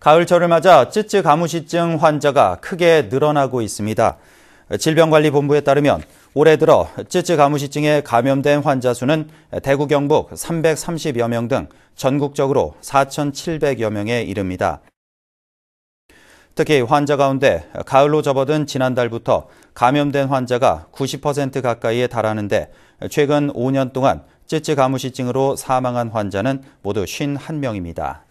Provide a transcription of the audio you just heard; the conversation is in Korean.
가을철을 맞아 찌쯔 가무시증 환자가 크게 늘어나고 있습니다. 질병관리본부에 따르면 올해 들어 찌쯔 가무시증에 감염된 환자 수는 대구 경북 330여 명 등 전국적으로 4,700여 명에 이릅니다. 특히 환자 가운데 가을로 접어든 지난달부터 감염된 환자가 90% 가까이에 달하는데 최근 5년 동안 찌쯔 가무시증으로 사망한 환자는 모두 51명입니다.